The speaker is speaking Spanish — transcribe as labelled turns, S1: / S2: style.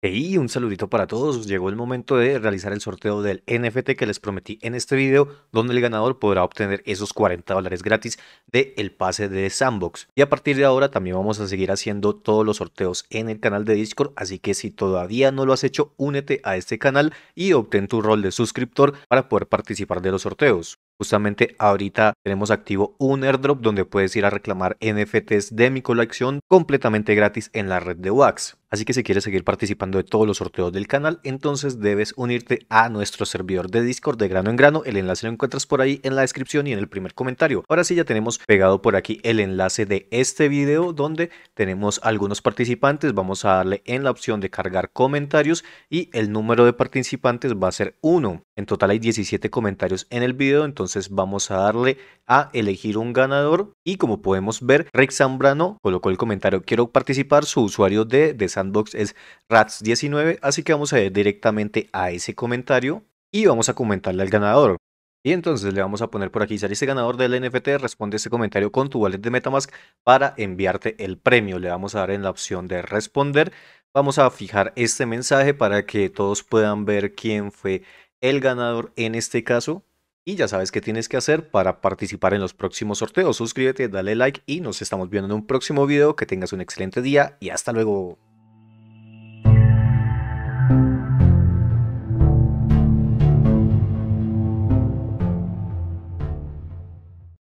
S1: Hey, un saludito para todos. Llegó el momento de realizar el sorteo del NFT que les prometí en este video, donde el ganador podrá obtener esos 40 dólares gratis del el pase de Sandbox. Y a partir de ahora también vamos a seguir haciendo todos los sorteos en el canal de Discord, así que si todavía no lo has hecho, únete a este canal y obtén tu rol de suscriptor para poder participar de los sorteos. Justamente ahorita tenemos activo un airdrop donde puedes ir a reclamar NFTs de mi colección completamente gratis en la red de Wax. Así que si quieres seguir participando de todos los sorteos del canal, entonces debes unirte a nuestro servidor de Discord de grano en grano. El enlace lo encuentras por ahí en la descripción y en el primer comentario. Ahora sí ya tenemos pegado por aquí el enlace de este video donde tenemos algunos participantes. Vamos a darle en la opción de cargar comentarios y el número de participantes va a ser uno En total hay 17 comentarios en el video, entonces entonces vamos a darle a elegir un ganador y como podemos ver, Rick Zambrano colocó el comentario quiero participar, su usuario de, de Sandbox es Rats19, así que vamos a ir directamente a ese comentario y vamos a comentarle al ganador. Y entonces le vamos a poner por aquí, este ganador del NFT, responde este comentario con tu wallet de Metamask para enviarte el premio. Le vamos a dar en la opción de responder. Vamos a fijar este mensaje para que todos puedan ver quién fue el ganador en este caso. Y ya sabes qué tienes que hacer para participar en los próximos sorteos. Suscríbete, dale like y nos estamos viendo en un próximo video. Que tengas un excelente día y hasta luego.